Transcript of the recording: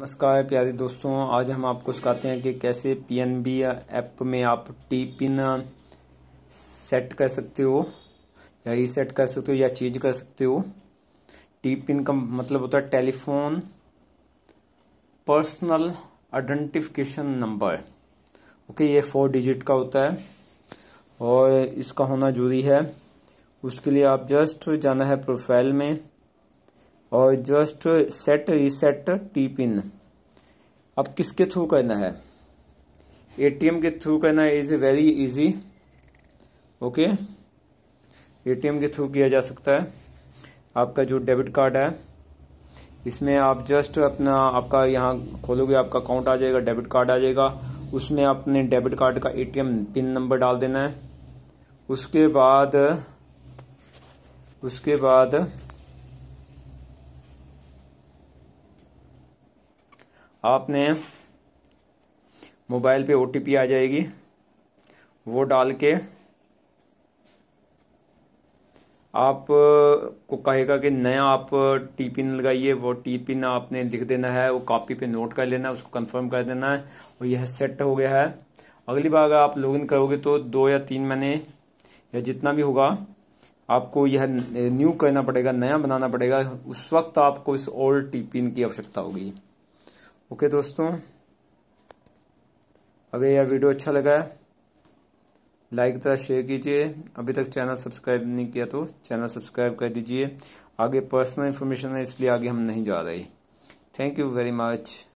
नमस्कार प्यारे दोस्तों आज हम आपको सिखाते हैं कि कैसे पीएनबी ऐप में आप टी पिन सेट कर सकते हो या रीसेट कर सकते हो या चेंज कर सकते हो टी पिन का मतलब होता है telephone personal identification number okay ये फोर डिजिट का होता है और इसका होना जरूरी है उसके लिए आप जस्ट जाना है प्रोफाइल में और just set reset T PIN अब किसके थ्रू करना है एटीएम के थ्रू करना is very easy okay ATM के थ्रू किया जा सकता है आपका जो डेबिट कार्ड है इसमें आप जस्ट अपना आपका यहाँ खोलोगे आपका अकाउंट आ जाएगा डेबिट कार्ड आ जाएगा उसमें अपने डेबिट कार्ड का एटीएम पिन नंबर डाल देना है उसके बाद उसके बाद आपने मोबाइल पे ओ आ जाएगी वो डाल के आप को कहेगा कि नया आप टी पिन लगाइए वो टी पिन आपने लिख देना है वो कॉपी पे नोट कर लेना है उसको कंफर्म कर देना है और यह सेट हो गया है अगली बार अगर आप लॉगिन करोगे तो दो या तीन महीने या जितना भी होगा आपको यह न्यू करना पड़ेगा नया बनाना पड़ेगा उस वक्त आपको इस ओल्ड टी पिन की आवश्यकता होगी ओके दोस्तों अगर यह वीडियो अच्छा लगा है लाइक तथा शेयर कीजिए अभी तक चैनल सब्सक्राइब नहीं किया तो चैनल सब्सक्राइब कर दीजिए आगे पर्सनल इन्फॉर्मेशन है इसलिए आगे हम नहीं जा रहे थैंक यू वेरी मच